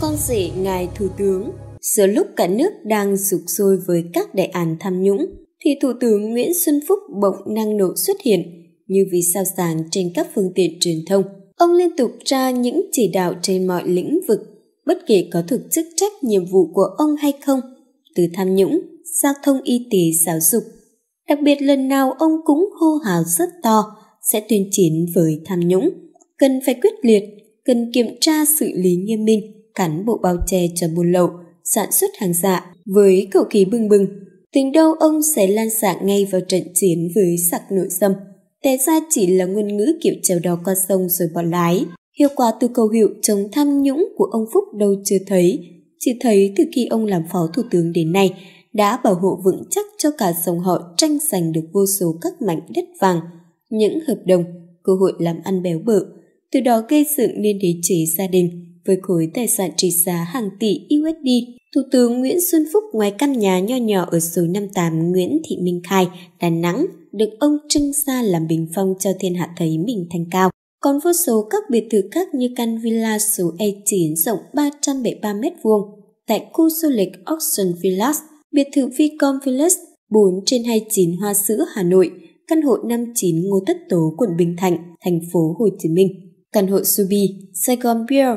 Con rể ngài thủ tướng Giữa lúc cả nước đang sụp sôi với các đại án tham nhũng, thì Thủ tướng Nguyễn Xuân Phúc bỗng năng nổ xuất hiện như vì sao sáng trên các phương tiện truyền thông. Ông liên tục ra những chỉ đạo trên mọi lĩnh vực, bất kể có thực chức trách nhiệm vụ của ông hay không, từ tham nhũng, giao thông y tế giáo dục Đặc biệt lần nào ông cũng hô hào rất to sẽ tuyên chiến với tham nhũng, cần phải quyết liệt, cần kiểm tra xử lý nghiêm minh cán bộ bao che cho buôn lậu, sản xuất hàng giả với cầu khí bừng bừng Tình đâu ông sẽ lan xả ngay vào trận chiến với sặc nội dâm. Té ra chỉ là ngôn ngữ kiểu trèo đò qua sông rồi bỏ lái. Hiệu quả từ cầu hiệu chống tham nhũng của ông Phúc đâu chưa thấy, chỉ thấy từ khi ông làm phó thủ tướng đến nay đã bảo hộ vững chắc cho cả dòng họ tranh giành được vô số các mảnh đất vàng, những hợp đồng, cơ hội làm ăn béo bở, từ đó gây dựng nên đế chế gia đình với khối tài sản trị giá hàng tỷ USD. Thủ tướng Nguyễn Xuân Phúc ngoài căn nhà nho nhỏ ở số 58 Nguyễn Thị Minh Khai, Đà Nẵng, được ông trưng ra làm bình phong cho thiên hạ thấy mình thành cao. Còn vô số các biệt thự khác như căn villa số A9 e rộng 373 m2 tại khu du lịch Ocean Villas biệt thự Vicom Village 4 trên 29 Hoa Sữa, Hà Nội, căn hộ 59 Ngô Tất Tố, quận Bình Thạnh, thành phố Hồ Chí Minh, căn hộ Subi, Sài Gòn Pier,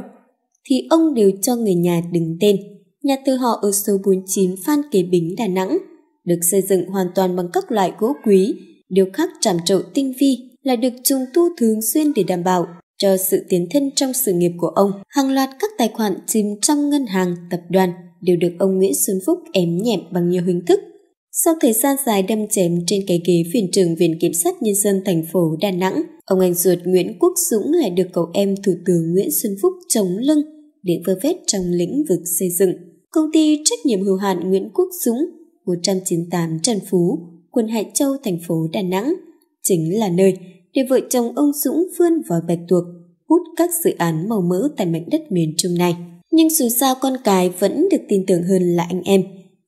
thì ông đều cho người nhà đứng tên. Nhà từ họ ở số 49 Phan Kế Bính, Đà Nẵng, được xây dựng hoàn toàn bằng các loại gỗ quý, điều khắc trảm trộn tinh vi là được trùng tu thường xuyên để đảm bảo cho sự tiến thân trong sự nghiệp của ông. Hàng loạt các tài khoản chìm trong ngân hàng, tập đoàn, đều được ông Nguyễn Xuân Phúc ém nhẹm bằng nhiều hình thức. Sau thời gian dài đâm chém trên cái ghế viện trưởng Viện Kiểm sát Nhân dân thành phố Đà Nẵng, ông anh ruột Nguyễn Quốc Dũng lại được cậu em Thủ tướng Nguyễn Xuân Phúc chống lưng để vơ vét trong lĩnh vực xây dựng. Công ty trách nhiệm hữu hạn Nguyễn Quốc Dũng, 198 Trần Phú, quận Hải Châu, thành phố Đà Nẵng, chính là nơi để vợ chồng ông Dũng vươn vào bạch tuộc, hút các dự án màu mỡ tại mảnh đất miền Trung này nhưng dù sao con cái vẫn được tin tưởng hơn là anh em.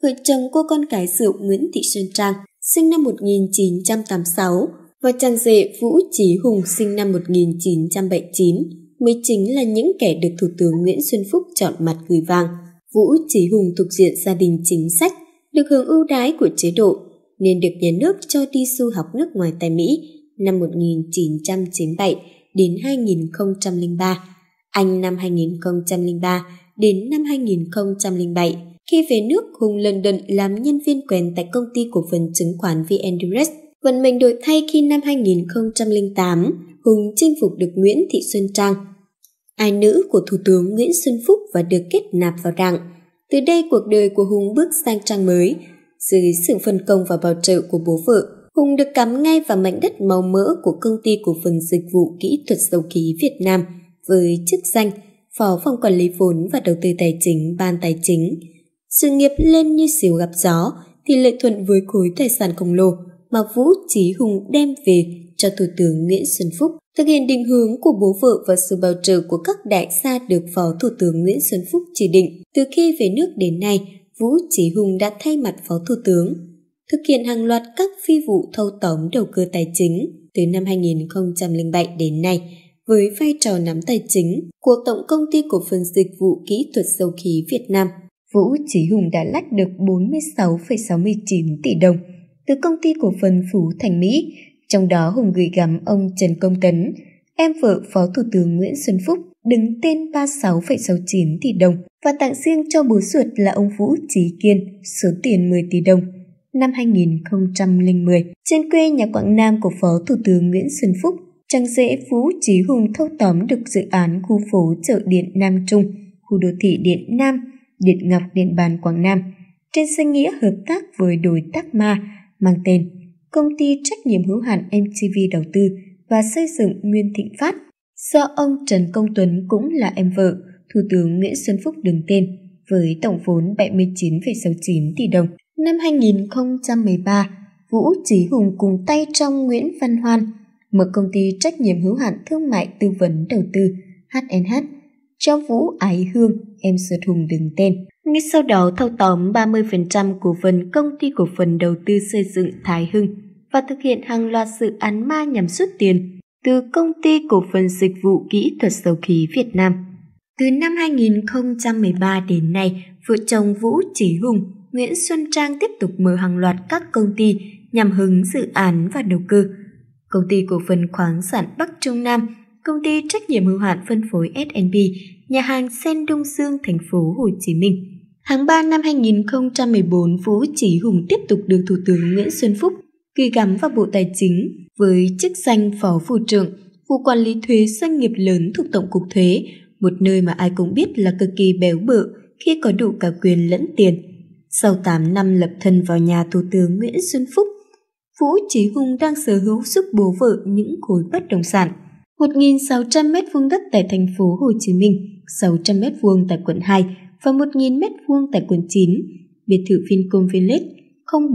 Vợ chồng cô con cái rượu Nguyễn Thị Xuân Trang, sinh năm 1986, và chàng rể Vũ Chí Hùng sinh năm 1979 mới chính là những kẻ được Thủ tướng Nguyễn Xuân Phúc chọn mặt gửi vàng. Vũ Chí Hùng thuộc diện gia đình chính sách, được hưởng ưu đái của chế độ, nên được nhà nước cho đi du học nước ngoài tại Mỹ năm 1997 đến 2003 anh năm 2003 đến năm 2007, khi về nước, Hùng London làm nhân viên quèn tại công ty cổ phần chứng khoán VN Direct. Vận mệnh đổi thay khi năm 2008, Hùng chinh phục được Nguyễn Thị Xuân Trang, ai nữ của Thủ tướng Nguyễn Xuân Phúc và được kết nạp vào đảng. Từ đây cuộc đời của Hùng bước sang trang mới, dưới sự phân công và bảo trợ của bố vợ, Hùng được cắm ngay vào mảnh đất màu mỡ của công ty cổ phần dịch vụ kỹ thuật dầu khí Việt Nam – với chức danh Phó Phòng Quản lý Vốn và Đầu tư Tài chính Ban Tài chính. Sự nghiệp lên như xìu gặp gió, thì lệ thuận với khối tài sản khổng lồ mà Vũ Trí Hùng đem về cho Thủ tướng Nguyễn Xuân Phúc thực hiện định hướng của bố vợ và sự bảo trợ của các đại gia được Phó Thủ tướng Nguyễn Xuân Phúc chỉ định. Từ khi về nước đến nay, Vũ Trí Hùng đã thay mặt Phó Thủ tướng thực hiện hàng loạt các phi vụ thâu tóm đầu cơ tài chính từ năm 2007 đến nay với vai trò nắm tài chính của Tổng Công ty Cổ phần Dịch vụ Kỹ thuật Dầu khí Việt Nam. Vũ Chí Hùng đã lách được 46,69 tỷ đồng từ công ty cổ phần Phú Thành Mỹ, trong đó Hùng gửi gắm ông Trần Công Tấn, em vợ Phó Thủ tướng Nguyễn Xuân Phúc đứng tên 36,69 tỷ đồng và tặng riêng cho bố ruột là ông Vũ Trí Kiên số tiền 10 tỷ đồng. Năm 2010, trên quê nhà Quảng Nam của Phó Thủ tướng Nguyễn Xuân Phúc, Chẳng dễ Phú Chí Hùng thâu tóm được dự án khu phố chợ điện Nam Trung, khu đô thị điện Nam, điện Ngọc Điện Bàn Quảng Nam, trên danh nghĩa hợp tác với đối tác ma mang tên Công ty trách nhiệm hữu hạn MTV Đầu tư và xây dựng Nguyên Thịnh Phát do ông Trần Công Tuấn cũng là em vợ, Thủ tướng Nguyễn Xuân Phúc đứng tên với tổng vốn 79,69 tỷ đồng. Năm 2013, Vũ Chí Hùng cùng tay trong Nguyễn Văn Hoan một công ty trách nhiệm hữu hạn thương mại tư vấn đầu tư HNH cho Vũ Ái Hương, em sơ thùng đứng tên. Ngay sau đó thâu tóm 30% cổ phần công ty cổ phần đầu tư xây dựng Thái Hưng và thực hiện hàng loạt dự án ma nhằm rút tiền từ công ty cổ phần dịch vụ kỹ thuật dầu khí Việt Nam. Từ năm 2013 đến nay, vợ chồng Vũ Chỉ Hùng, Nguyễn Xuân Trang tiếp tục mở hàng loạt các công ty nhằm hứng dự án và đầu cơ công ty cổ phần khoáng sản Bắc Trung Nam, công ty trách nhiệm hữu hạn phân phối S&B, nhà hàng Sen Đông Dương, thành phố Hồ Chí Minh. Tháng 3 năm 2014, Vũ Chí Hùng tiếp tục được Thủ tướng Nguyễn Xuân Phúc ghi gắm vào Bộ Tài chính với chức danh Phó Vụ trưởng, Vụ Quản lý Thuế Doanh nghiệp lớn thuộc Tổng cục Thuế, một nơi mà ai cũng biết là cực kỳ béo bự khi có đủ cả quyền lẫn tiền. Sau 8 năm lập thân vào nhà Thủ tướng Nguyễn Xuân Phúc, Vũ Chí Hùng đang sở hữu giúp bố vợ những khối bất động sản 1.600 m2 đất tại thành phố Hồ Chí Minh, 600 m2 tại quận 2 và 1.000 m2 tại quận 9, biệt thự Vincom Village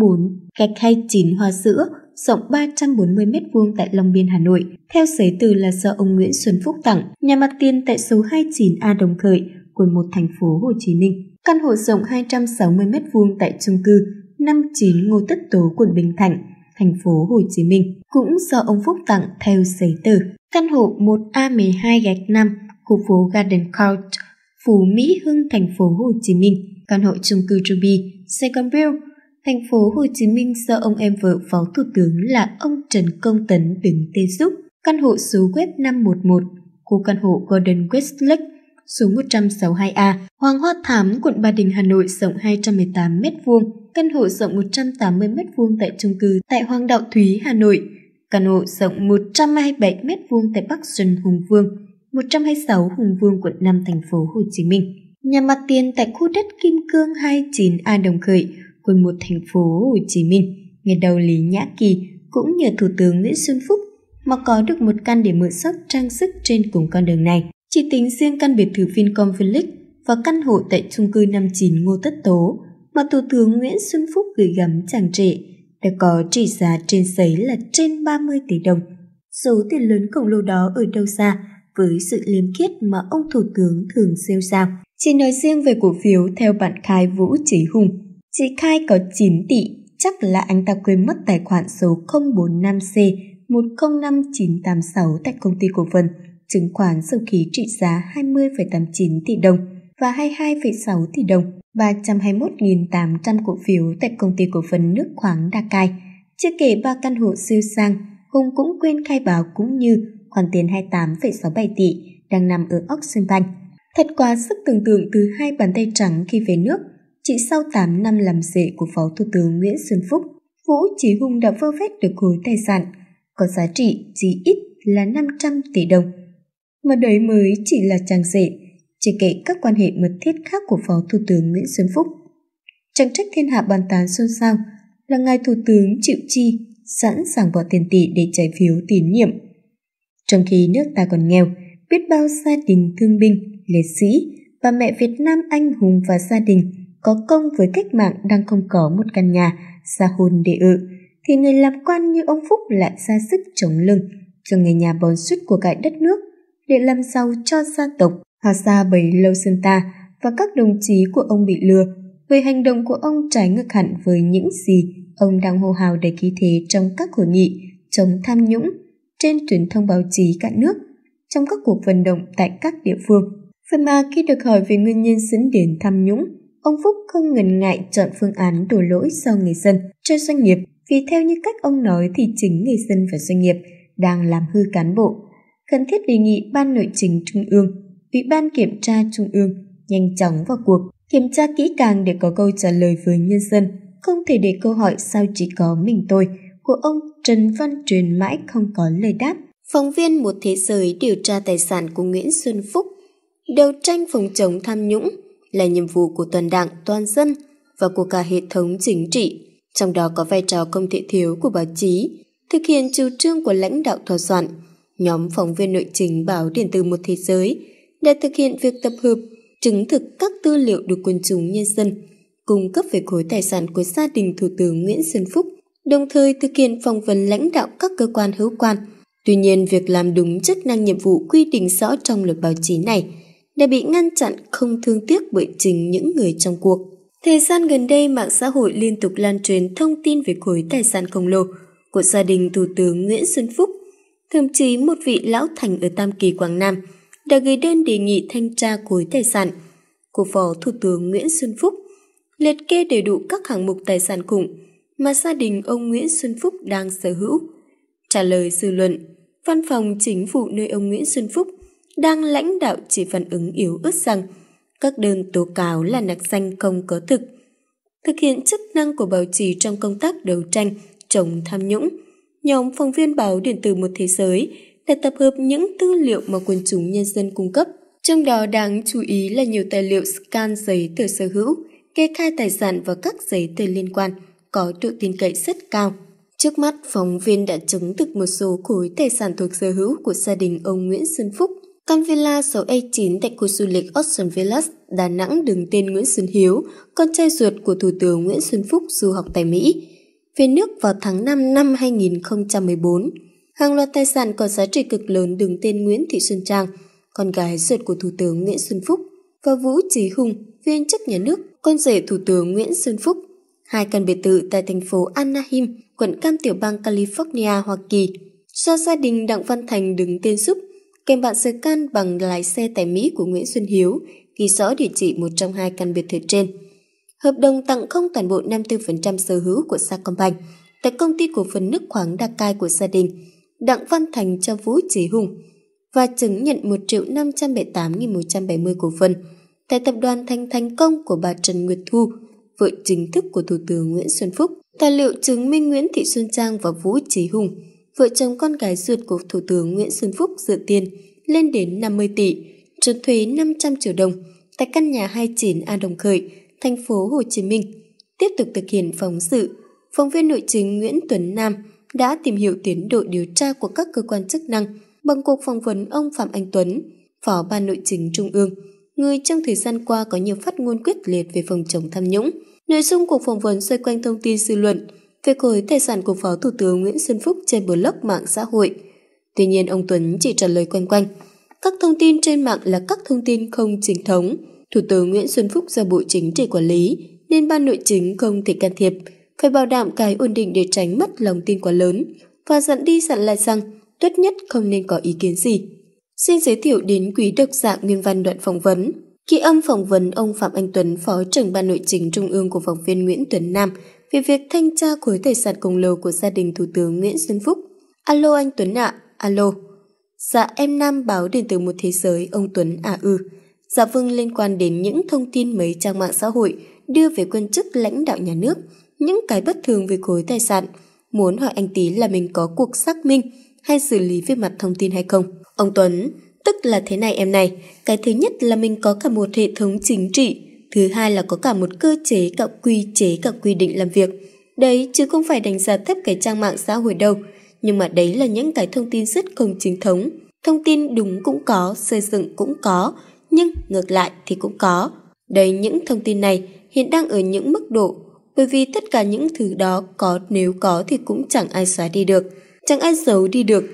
04 gạch 29 Hoa Sữa, rộng 340 m2 tại Long Biên, Hà Nội. Theo giấy từ là do ông Nguyễn Xuân Phúc tặng, nhà mặt tiền tại số 29 A Đồng Khởi, quận 1 thành phố Hồ Chí Minh. Căn hộ rộng 260 m2 tại chung cư 59 Ngô Tất Tố, quận Bình Thạnh thành phố Hồ Chí Minh, cũng do ông Phúc tặng theo giấy tờ. Căn hộ 1A12 gạch 5, khu phố Garden Court, Phú Mỹ Hưng, thành phố Hồ Chí Minh, căn hộ chung cư Ruby, Second View, thành phố Hồ Chí Minh do ông em vợ Phó Thủ tướng là ông Trần Công Tấn đứng tên giúp. Căn hộ số web 511, khu căn hộ Golden Westlake, số 162A, Hoàng Hoa Thám, quận Ba Đình, Hà Nội, rộng 218 m2, căn hộ rộng 180 m2 tại Chung cư tại Hoàng Đạo Thúy, Hà Nội, căn hộ rộng 127 m2 tại Bắc Xuân Hùng Vương, 126 Hùng Vương, quận 5, thành phố Hồ Chí Minh. Nhà mặt tiền tại khu đất Kim Cương 29A Đồng Khởi, quận 1 thành phố Hồ Chí Minh, ngày đầu Lý Nhã Kỳ, cũng nhờ Thủ tướng Nguyễn Xuân Phúc mà có được một căn để mượn sóc trang sức trên cùng con đường này. Chỉ tính riêng căn biệt thự Vincom Village và căn hộ tại trung cư 59 Ngô Tất Tố mà Thủ tướng Nguyễn Xuân Phúc gửi gắm chàng trệ đã có trị giá trên giấy là trên 30 tỷ đồng. Số tiền lớn khổng lồ đó ở đâu ra với sự liêm khiết mà ông Thủ tướng thường siêu rao. Chỉ nói riêng về cổ phiếu theo bạn Khai Vũ chỉ Hùng, chị Khai có 9 tỷ, chắc là anh ta quên mất tài khoản số 045C105986 tại công ty cổ phần chứng khoán dầu khí trị giá 20,89 tỷ đồng và 22,6 tỷ đồng, 321.800 cổ phiếu tại công ty cổ phần nước khoáng Đa Cai. Chưa kể ba căn hộ siêu sang, Hùng cũng quên khai báo cũng như khoản tiền 28,67 tỷ đang nằm ở Ocean Bank. Thật quá sức tưởng tượng từ hai bàn tay trắng khi về nước, chỉ sau 8 năm làm rể của Phó Thủ tướng Nguyễn Xuân Phúc, Vũ Chí Hùng đã vơ vét được khối tài sản có giá trị chỉ ít là 500 tỷ đồng mà đấy mới chỉ là chàng rể, chỉ kể các quan hệ mật thiết khác của Phó Thủ tướng Nguyễn Xuân Phúc. Chẳng trách thiên hạ bàn tán xôn xao là ngài Thủ tướng chịu chi, sẵn sàng bỏ tiền tỷ để trái phiếu tín nhiệm. Trong khi nước ta còn nghèo, biết bao gia đình thương binh, liệt sĩ, bà mẹ Việt Nam anh hùng và gia đình có công với cách mạng đang không có một căn nhà, xa hôn để ở, thì người làm quan như ông Phúc lại ra sức chống lưng cho người nhà bòn suốt của cải đất nước để làm giàu cho gia tộc Hasa Bầy Lâu Sơn Ta và các đồng chí của ông bị lừa về hành động của ông trái ngược hẳn với những gì ông đang hô hào để khí thế trong các hội nghị chống tham nhũng trên truyền thông báo chí cả nước, trong các cuộc vận động tại các địa phương. Vậy mà khi được hỏi về nguyên nhân dẫn đến tham nhũng, ông Phúc không ngần ngại chọn phương án đổ lỗi cho người dân, cho doanh nghiệp, vì theo như cách ông nói thì chính người dân và doanh nghiệp đang làm hư cán bộ, khẩn thiết đề nghị Ban Nội chính Trung ương, Ủy ban Kiểm tra Trung ương nhanh chóng vào cuộc, kiểm tra kỹ càng để có câu trả lời với nhân dân, không thể để câu hỏi sao chỉ có mình tôi của ông Trần Văn Truyền mãi không có lời đáp. Phóng viên một thế giới điều tra tài sản của Nguyễn Xuân Phúc, đấu tranh phòng chống tham nhũng là nhiệm vụ của toàn đảng, toàn dân và của cả hệ thống chính trị, trong đó có vai trò không thể thiếu của báo chí, thực hiện chủ trương của lãnh đạo thỏa soạn, nhóm phóng viên nội chính báo điện tử một thế giới đã thực hiện việc tập hợp, chứng thực các tư liệu được quần chúng nhân dân cung cấp về khối tài sản của gia đình Thủ tướng Nguyễn Xuân Phúc, đồng thời thực hiện phỏng vấn lãnh đạo các cơ quan hữu quan. Tuy nhiên, việc làm đúng chức năng nhiệm vụ quy định rõ trong luật báo chí này đã bị ngăn chặn không thương tiếc bởi chính những người trong cuộc. Thời gian gần đây, mạng xã hội liên tục lan truyền thông tin về khối tài sản khổng lồ của gia đình Thủ tướng Nguyễn Xuân Phúc thậm chí một vị lão thành ở Tam Kỳ Quảng Nam đã gửi đơn đề nghị thanh tra khối tài sản của Phó Thủ tướng Nguyễn Xuân Phúc, liệt kê đầy đủ các hạng mục tài sản khủng mà gia đình ông Nguyễn Xuân Phúc đang sở hữu. Trả lời dư luận, văn phòng chính phủ nơi ông Nguyễn Xuân Phúc đang lãnh đạo chỉ phản ứng yếu ớt rằng các đơn tố cáo là nạc danh không có thực. Thực hiện chức năng của báo chí trong công tác đấu tranh chống tham nhũng – Nhóm phóng viên báo điện tử một thế giới đã tập hợp những tư liệu mà quần chúng nhân dân cung cấp. Trong đó đáng chú ý là nhiều tài liệu scan giấy tờ sở hữu, kê khai tài sản và các giấy tờ liên quan có độ tin cậy rất cao. Trước mắt, phóng viên đã chứng thực một số khối tài sản thuộc sở hữu của gia đình ông Nguyễn Xuân Phúc. Căn villa số A9 tại khu du lịch Ocean Villas, Đà Nẵng đứng tên Nguyễn Xuân Hiếu, con trai ruột của Thủ tướng Nguyễn Xuân Phúc du học tại Mỹ về nước vào tháng 5 năm 2014. Hàng loạt tài sản có giá trị cực lớn đứng tên Nguyễn Thị Xuân Trang, con gái ruột của Thủ tướng Nguyễn Xuân Phúc, và Vũ Trí Hùng, viên chức nhà nước, con rể Thủ tướng Nguyễn Xuân Phúc. Hai căn biệt thự tại thành phố Anaheim, quận Cam Tiểu bang California, Hoa Kỳ, do gia đình Đặng Văn Thành đứng tên giúp, kèm bản sơ can bằng lái xe tại Mỹ của Nguyễn Xuân Hiếu, ghi rõ địa chỉ một trong hai căn biệt thự trên hợp đồng tặng không toàn bộ 54% sở hữu của Sacombank tại công ty cổ phần nước khoáng Đa Cai của gia đình Đặng Văn Thành cho Vũ Chí Hùng và chứng nhận 1 triệu 578.170 cổ phần tại tập đoàn Thành Thành Công của bà Trần Nguyệt Thu, vợ chính thức của Thủ tướng Nguyễn Xuân Phúc. Tài liệu chứng minh Nguyễn Thị Xuân Trang và Vũ Chí Hùng, vợ chồng con gái ruột của Thủ tướng Nguyễn Xuân Phúc dự tiền lên đến 50 tỷ, trốn thuế 500 triệu đồng tại căn nhà 29 A Đồng Khởi, thành phố Hồ Chí Minh. Tiếp tục thực hiện phóng sự, phóng viên nội chính Nguyễn Tuấn Nam đã tìm hiểu tiến độ điều tra của các cơ quan chức năng bằng cuộc phỏng vấn ông Phạm Anh Tuấn, Phó Ban Nội chính Trung ương, người trong thời gian qua có nhiều phát ngôn quyết liệt về phòng chống tham nhũng. Nội dung cuộc phỏng vấn xoay quanh thông tin dư luận về khối tài sản của Phó Thủ tướng Nguyễn Xuân Phúc trên blog mạng xã hội. Tuy nhiên, ông Tuấn chỉ trả lời quanh quanh. Các thông tin trên mạng là các thông tin không chính thống – Thủ tướng Nguyễn Xuân Phúc do Bộ Chính trị quản lý nên ban nội chính không thể can thiệp, phải bảo đảm cái ổn định để tránh mất lòng tin quá lớn và dặn đi dặn lại rằng tốt nhất không nên có ý kiến gì. Xin giới thiệu đến quý độc giả nguyên văn đoạn phỏng vấn. Khi âm phỏng vấn ông Phạm Anh Tuấn, Phó trưởng Ban Nội chính Trung ương của phóng viên Nguyễn Tuấn Nam về việc thanh tra khối tài sản công lồ của gia đình Thủ tướng Nguyễn Xuân Phúc. Alo anh Tuấn ạ, à, alo. Dạ em Nam báo đến từ một thế giới, ông Tuấn à ư. Ừ. Dạ Vương liên quan đến những thông tin mấy trang mạng xã hội đưa về quân chức lãnh đạo nhà nước, những cái bất thường về khối tài sản, muốn hỏi anh Tý là mình có cuộc xác minh hay xử lý về mặt thông tin hay không. Ông Tuấn, tức là thế này em này, cái thứ nhất là mình có cả một hệ thống chính trị, thứ hai là có cả một cơ chế, cả quy chế, cả quy định làm việc. Đấy chứ không phải đánh giá thấp cái trang mạng xã hội đâu, nhưng mà đấy là những cái thông tin rất không chính thống. Thông tin đúng cũng có, xây dựng cũng có, nhưng ngược lại thì cũng có. đây những thông tin này hiện đang ở những mức độ, bởi vì tất cả những thứ đó có nếu có thì cũng chẳng ai xóa đi được, chẳng ai giấu đi được.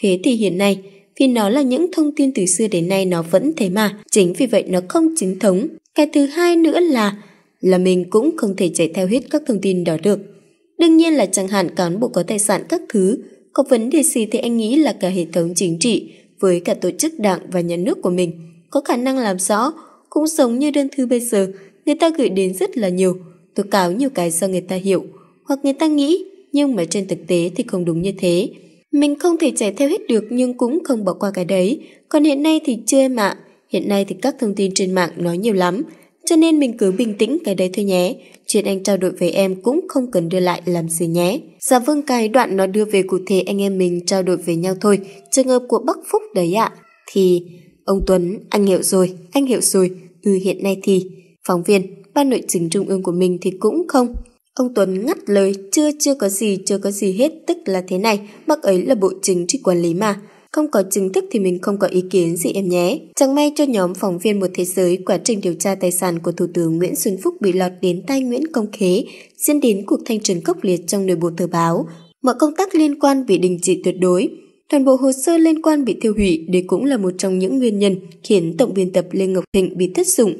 Thế thì hiện nay, vì nó là những thông tin từ xưa đến nay nó vẫn thế mà, chính vì vậy nó không chính thống. Cái thứ hai nữa là là mình cũng không thể chạy theo hết các thông tin đó được. Đương nhiên là chẳng hạn cán bộ có tài sản các thứ, có vấn đề gì thì anh nghĩ là cả hệ thống chính trị với cả tổ chức đảng và nhà nước của mình có khả năng làm rõ, cũng giống như đơn thư bây giờ, người ta gửi đến rất là nhiều, tố cáo nhiều cái do người ta hiểu, hoặc người ta nghĩ, nhưng mà trên thực tế thì không đúng như thế. Mình không thể chạy theo hết được nhưng cũng không bỏ qua cái đấy, còn hiện nay thì chưa em ạ. Hiện nay thì các thông tin trên mạng nói nhiều lắm, cho nên mình cứ bình tĩnh cái đấy thôi nhé. Chuyện anh trao đổi với em cũng không cần đưa lại làm gì nhé. Dạ vâng cái đoạn nó đưa về cụ thể anh em mình trao đổi với nhau thôi, trường hợp của Bắc Phúc đấy ạ. Thì Ông Tuấn, anh hiểu rồi, anh hiểu rồi, từ hiện nay thì... Phóng viên, ban nội chính trung ương của mình thì cũng không. Ông Tuấn ngắt lời, chưa chưa có gì, chưa có gì hết, tức là thế này, bác ấy là bộ chính trị quản lý mà. Không có chính thức thì mình không có ý kiến gì em nhé. Chẳng may cho nhóm phóng viên một thế giới quá trình điều tra tài sản của Thủ tướng Nguyễn Xuân Phúc bị lọt đến tay Nguyễn Công Khế, diễn đến cuộc thanh trừng cốc liệt trong nội bộ tờ báo. Mọi công tác liên quan bị đình chỉ tuyệt đối. Toàn bộ hồ sơ liên quan bị tiêu hủy, đây cũng là một trong những nguyên nhân khiến tổng biên tập Lê Ngọc Thịnh bị thất dụng.